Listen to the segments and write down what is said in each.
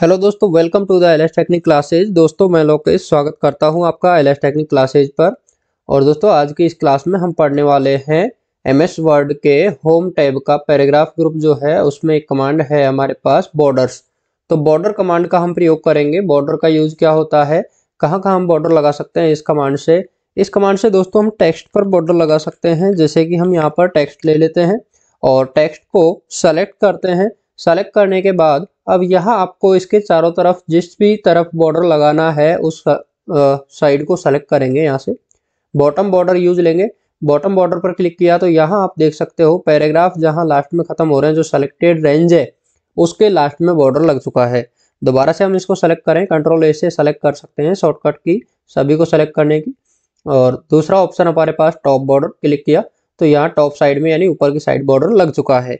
hello दोस्तों welcome to the LS technique classes दोस्तों मैं लोग स्वागत करता हूं आपका एलएस टेक्निक क्लासेज पर और दोस्तों आज की इस क्लास में हम पढ़ने वाले हैं एमएस वर्ड के होम टैब का पैराग्राफ ग्रुप जो है उसमें एक कमांड है हमारे पास बॉर्डर्स तो बॉर्डर कमांड का हम प्रयोग करेंगे बॉर्डर का यूज क्या होता है कहाँ कहाँ हम बॉर्डर लगा सकते हैं इस कमांड से इस कमांड से दोस्तों हम टेक्स्ट पर बॉर्डर लगा सकते हैं जैसे कि हम यहाँ पर टेक्स्ट ले लेते हैं और टेक्स्ट को सेलेक्ट करते हैं सेलेक्ट करने के बाद अब यहाँ आपको इसके चारों तरफ जिस भी तरफ बॉर्डर लगाना है उस साइड को सेलेक्ट करेंगे यहाँ से बॉटम बॉर्डर यूज लेंगे बॉटम बॉर्डर पर क्लिक किया तो यहाँ आप देख सकते हो पैराग्राफ जहाँ लास्ट में खत्म हो रहे हैं जो सेलेक्टेड रेंज है उसके लास्ट में बॉर्डर लग चुका है दोबारा से हम इसको सेलेक्ट करें कंट्रोल ए से सेलेक्ट कर सकते हैं शॉर्टकट की सभी को सेलेक्ट करने की और दूसरा ऑप्शन हमारे पास टॉप बॉर्डर क्लिक किया तो यहाँ टॉप साइड में यानी ऊपर की साइड बॉर्डर लग चुका है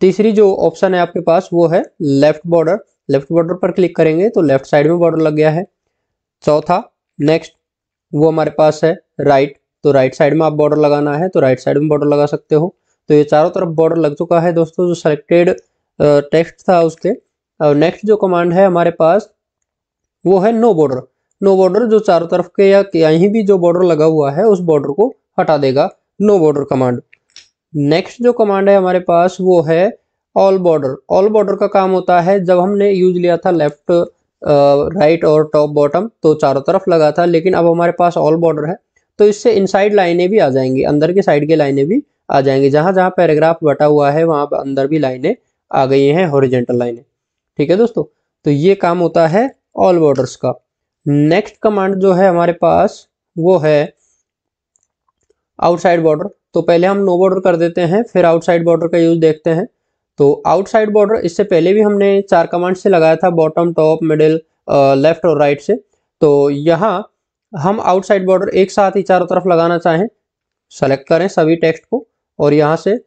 तीसरी जो ऑप्शन है आपके पास वो है लेफ्ट बॉर्डर लेफ्ट बॉर्डर पर क्लिक करेंगे तो लेफ्ट साइड में बॉर्डर लग गया है चौथा नेक्स्ट वो हमारे पास है राइट तो राइट साइड में आप बॉर्डर लगाना है तो राइट साइड में बॉर्डर लगा सकते हो तो ये चारों तरफ बॉर्डर लग चुका है दोस्तों जो सेलेक्टेड टेक्स्ट था उसके और नेक्स्ट जो कमांड है हमारे पास वो है नो बॉर्डर नो बॉर्डर जो चारों तरफ के या कहीं भी जो बॉर्डर लगा हुआ है उस बॉर्डर को हटा देगा नो बॉर्डर कमांड नेक्स्ट जो कमांड है हमारे पास वो है ऑल बॉर्डर ऑल बॉर्डर का काम होता है जब हमने यूज लिया था लेफ्ट राइट और टॉप बॉटम तो चारों तरफ लगा था लेकिन अब हमारे पास ऑल बॉर्डर है तो इससे इनसाइड लाइनें भी आ जाएंगी अंदर की साइड की लाइनें भी आ जाएंगी जहां जहां पैराग्राफ बटा हुआ है वहां पर अंदर भी लाइनें आ गई हैं हॉरिजेंटल लाइनें ठीक है दोस्तों तो ये काम होता है ऑल बॉर्डर्स का नेक्स्ट कमांड जो है हमारे पास वो है आउटसाइड बॉर्डर तो पहले हम नो बॉर्डर कर देते हैं फिर आउटसाइड बॉर्डर का यूज़ देखते हैं तो आउटसाइड बॉर्डर इससे पहले भी हमने चार कमांड से लगाया था बॉटम टॉप मिडिल लेफ्ट और राइट से तो यहाँ हम आउटसाइड बॉर्डर एक साथ ही चारों तरफ लगाना चाहें सेलेक्ट करें सभी टेक्स्ट को और यहाँ से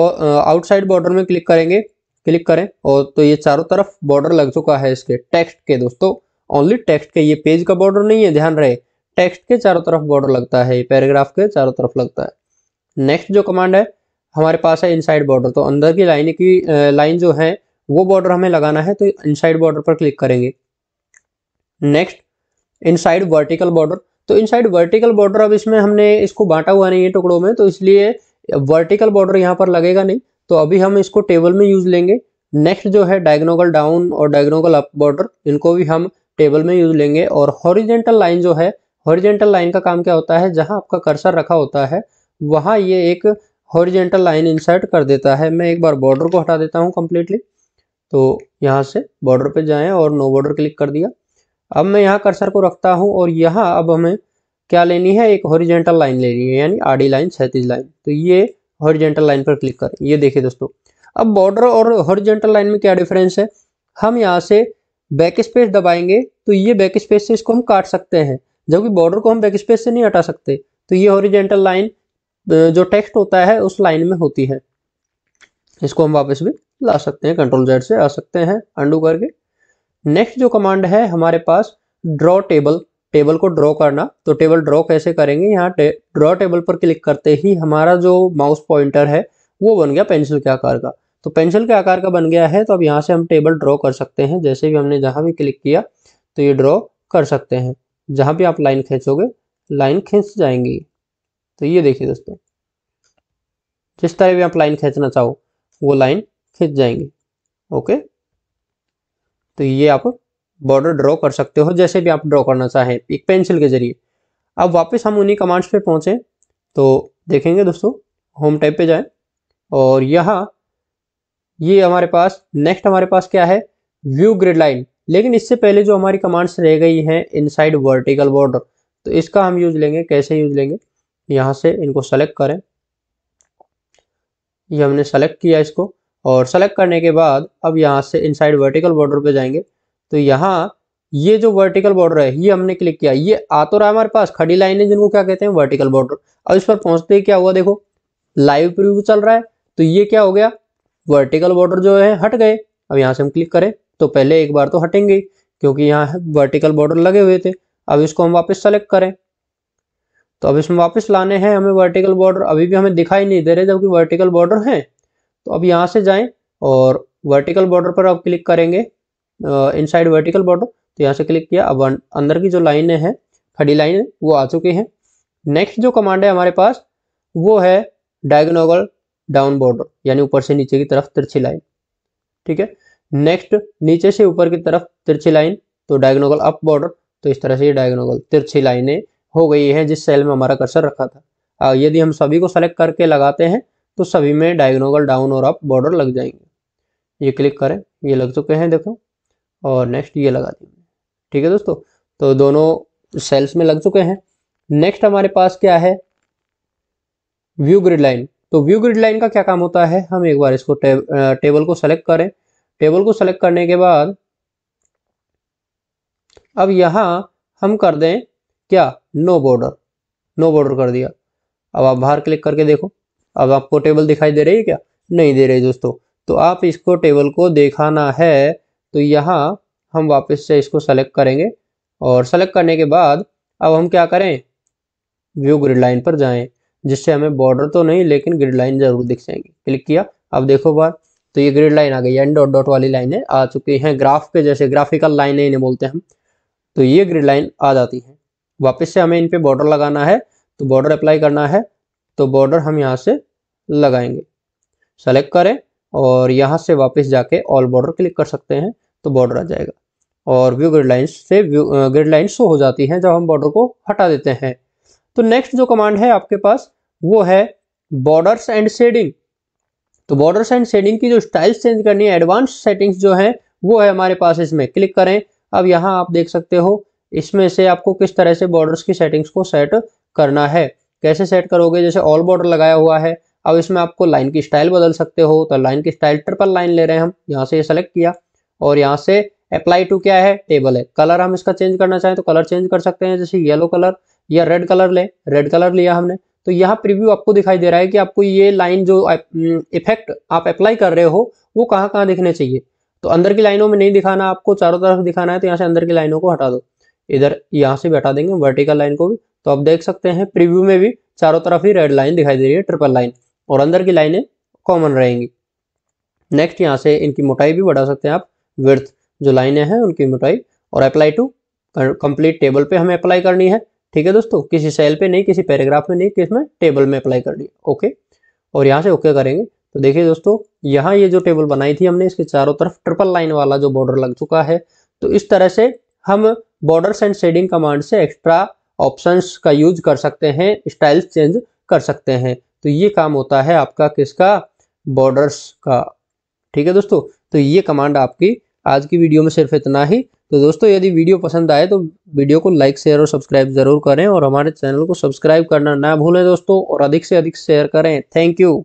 और आउटसाइड बॉर्डर में क्लिक करेंगे क्लिक करें और तो ये चारों तरफ बॉर्डर लग चुका है इसके टेक्स्ट के दोस्तों ओनली टेक्स्ट के ये पेज का बॉर्डर नहीं है ध्यान रहे टेक्स्ट के चारों तरफ बॉर्डर लगता है पैराग्राफ के चारों तरफ लगता है नेक्स्ट जो कमांड है हमारे पास है इनसाइड बॉर्डर तो अंदर की लाइन की लाइन जो है वो बॉर्डर हमें लगाना है तो इनसाइड बॉर्डर पर क्लिक करेंगे नेक्स्ट इनसाइड वर्टिकल बॉर्डर तो इनसाइड वर्टिकल बॉर्डर अब इसमें हमने इसको बांटा हुआ नहीं है टुकड़ों में तो इसलिए वर्टिकल बॉर्डर यहाँ पर लगेगा नहीं तो अभी हम इसको टेबल में यूज लेंगे नेक्स्ट जो है डायग्नोगल डाउन और डायग्नोगल अप बॉर्डर इनको भी हम टेबल में यूज लेंगे और हॉरिजेंटल लाइन जो है हॉरिजेंटल लाइन का काम क्या होता है जहां आपका कर्सर रखा होता है वहां ये एक हॉरिजेंटल लाइन इंसर्ट कर देता है मैं एक बार बॉर्डर को हटा देता हूँ कम्प्लीटली तो यहाँ से बॉर्डर पे जाएं और नो बॉर्डर क्लिक कर दिया अब मैं यहाँ कर्सर को रखता हूँ और यहाँ अब हमें क्या लेनी है एक हॉरिजेंटल लाइन लेनी है यानी आड़ी लाइन सैंतीस लाइन तो ये हॉरिजेंटल लाइन पर क्लिक करें ये देखिए दोस्तों अब बॉर्डर और हॉरिजेंटल लाइन में क्या डिफरेंस है हम यहाँ से बैक स्पेस दबाएंगे तो ये बैक स्पेस से इसको हम काट सकते हैं जबकि बॉर्डर को हम बैक स्पेस से नहीं हटा सकते तो ये ओरिजेंटल लाइन जो टेक्स्ट होता है उस लाइन में होती है इसको हम वापस भी ला सकते हैं कंट्रोल जेड से आ सकते हैं अंडू करके नेक्स्ट जो कमांड है हमारे पास ड्रॉ टेबल टेबल को ड्रॉ करना तो टेबल ड्रॉ कैसे करेंगे यहाँ ड्रॉ टेबल पर क्लिक करते ही हमारा जो माउस पॉइंटर है वो बन गया पेंसिल के आकार का तो पेंसिल के आकार का बन गया है तो अब यहाँ से हम टेबल ड्रॉ कर सकते हैं जैसे भी हमने जहाँ भी क्लिक किया तो ये ड्रॉ कर सकते हैं जहाँ भी आप लाइन खींचोगे लाइन खींच जाएंगी तो ये देखिए दोस्तों जिस तरह भी आप लाइन खींचना चाहो वो लाइन खींच जाएंगी ओके तो ये आप बॉर्डर ड्रॉ कर सकते हो जैसे भी आप ड्रॉ करना चाहें एक पेंसिल के जरिए अब वापस हम उन्हीं कमांड्स पे पहुँचें तो देखेंगे दोस्तों होम टाइप पे जाएं और यहाँ ये हमारे पास नेक्स्ट हमारे पास क्या है व्यू ग्रिड लाइन लेकिन इससे पहले जो हमारी कमांड्स रह गई हैं इनसाइड वर्टिकल बॉर्डर तो इसका हम यूज लेंगे कैसे यूज लेंगे यहाँ से इनको सेलेक्ट करें ये हमने सेलेक्ट किया इसको और सेलेक्ट करने के बाद अब यहाँ से इनसाइड वर्टिकल बॉर्डर पे जाएंगे तो यहाँ ये जो वर्टिकल बॉर्डर है ये हमने क्लिक किया ये आ तो रहा है हमारे पास खड़ी लाइन है जिनको क्या कहते हैं वर्टिकल बॉर्डर अब इस पर पहुंचते ही क्या हुआ देखो लाइव प्रीव्यू चल रहा है तो ये क्या हो गया वर्टिकल बॉर्डर जो है हट गए अब यहाँ से हम क्लिक करें तो पहले एक बार तो हटेंगे क्योंकि यहाँ वर्टिकल बॉर्डर लगे हुए थे अब इसको हम वापस सेलेक्ट करें तो अब इसमें वापस लाने हैं हमें वर्टिकल बॉर्डर अभी भी हमें दिखाई नहीं दे रहे जबकि वर्टिकल बॉर्डर हैं तो अब यहाँ से जाएं और वर्टिकल बॉर्डर पर अब क्लिक करेंगे इनसाइड वर्टिकल बॉर्डर तो यहाँ से क्लिक किया अब अंदर की जो लाइने हैं खड़ी लाइन वो आ चुकी हैं नेक्स्ट जो कमांड है हमारे पास वो है डायगोनोगल डाउन बॉर्डर यानी ऊपर से नीचे की तरफ तिरछी लाइन ठीक है नेक्स्ट नीचे से ऊपर की तरफ तिरछी लाइन तो डायगोनल अप बॉर्डर तो इस तरह से ये डायगोनल तिरछी लाइनें हो गई है जिस सेल में हमारा कर्सर रखा था यदि हम सभी को सेलेक्ट करके लगाते हैं तो सभी में डायगोनल डाउन और अप बॉर्डर लग जाएंगे ये क्लिक करें ये लग चुके हैं देखो और नेक्स्ट ये लगा देंगे ठीक है दोस्तों तो दोनों सेल्स में लग चुके हैं नेक्स्ट हमारे पास क्या है व्यू ग्रिड लाइन तो व्यू ग्रिड लाइन का क्या काम होता है हम एक बार इसको टेब, टेबल को सेलेक्ट करें टेबल को सेलेक्ट करने के बाद अब यहां हम कर दें क्या नो बॉर्डर नो बॉर्डर कर दिया अब आप बाहर क्लिक करके देखो अब आपको टेबल दिखाई दे रही है क्या नहीं दे रही दोस्तों तो आप इसको टेबल को देखाना है तो यहाँ हम वापस से इसको सेलेक्ट करेंगे और सेलेक्ट करने के बाद अब हम क्या करें व्यू ग्रिड लाइन पर जाएं जिससे हमें बॉर्डर तो नहीं लेकिन ग्रिड लाइन जरूर दिख जाएंगे क्लिक किया अब देखो बार तो ये ग्रिड लाइन आ गई एन डॉट डॉट वाली लाइनें आ चुकी हैं ग्राफ पे जैसे ग्राफिकल लाइनें इन्हें बोलते हैं हम तो ये ग्रिड लाइन आ जाती है वापस से हमें इन पे बॉर्डर लगाना है तो बॉर्डर अप्लाई करना है तो बॉर्डर हम यहाँ से लगाएंगे सेलेक्ट करें और यहाँ से वापस जाके ऑल बॉर्डर क्लिक कर सकते हैं तो बॉर्डर आ जाएगा और व्यू ग्रिड लाइन से व्यू ग्रिड लाइन शो हो जाती हैं जब हम बॉर्डर को हटा देते हैं तो नेक्स्ट जो कमांड है आपके पास वो है बॉर्डर्स एंड शेडिंग तो बॉर्डर साइन शेडिंग की जो स्टाइल्स चेंज करनी है एडवांस सेटिंग्स जो है वो है हमारे पास इसमें क्लिक करें अब यहाँ आप देख सकते हो इसमें से आपको किस तरह से बॉर्डर्स की सेटिंग्स को सेट करना है कैसे सेट करोगे जैसे ऑल बॉर्डर लगाया हुआ है अब इसमें आपको लाइन की स्टाइल बदल सकते हो तो लाइन की स्टाइल ट्रिपल लाइन ले रहे हैं हम यहाँ से ये यह सेलेक्ट किया और यहाँ से अप्लाई टू क्या है टेबल है कलर हम इसका चेंज करना चाहें तो कलर चेंज कर सकते हैं जैसे येलो कलर या रेड कलर ले रेड कलर लिया हमने तो यहाँ प्रीव्यू आपको दिखाई दे रहा है कि आपको ये लाइन जो इफेक्ट आप अप्लाई कर रहे हो वो कहाँ कहाँ दिखने चाहिए तो अंदर की लाइनों में नहीं दिखाना आपको चारों तरफ दिखाना है तो यहाँ से अंदर की लाइनों को हटा दो इधर यहाँ से भी हटा देंगे वर्टिकल लाइन को भी तो आप देख सकते हैं प्रिव्यू में भी चारों तरफ ही रेड लाइन दिखाई दे रही है ट्रिपल लाइन और अंदर की लाइनें कॉमन रहेंगी नेक्स्ट यहाँ से इनकी मोटाई भी बढ़ा सकते हैं आप विर्थ जो लाइनें हैं उनकी मोटाई और अप्लाई टू कंप्लीट टेबल पे हमें अप्लाई करनी है ठीक है दोस्तों किसी सेल पे नहीं किसी पैराग्राफ में नहीं किस में टेबल में अप्लाई कर लिया ओके और यहाँ से ओके करेंगे तो देखिए दोस्तों यहाँ ये जो टेबल बनाई थी हमने इसके चारों तरफ ट्रिपल लाइन वाला जो बॉर्डर लग चुका है तो इस तरह से हम बॉर्डर्स एंड शेडिंग कमांड से एक्स्ट्रा ऑप्शंस का यूज कर सकते हैं स्टाइल्स चेंज कर सकते हैं तो ये काम होता है आपका किसका बॉर्डर्स का ठीक है दोस्तों तो ये कमांड आपकी आज की वीडियो में सिर्फ इतना ही तो दोस्तों यदि वीडियो पसंद आए तो वीडियो को लाइक शेयर और सब्सक्राइब जरूर करें और हमारे चैनल को सब्सक्राइब करना ना भूलें दोस्तों और अधिक से अधिक शेयर करें थैंक यू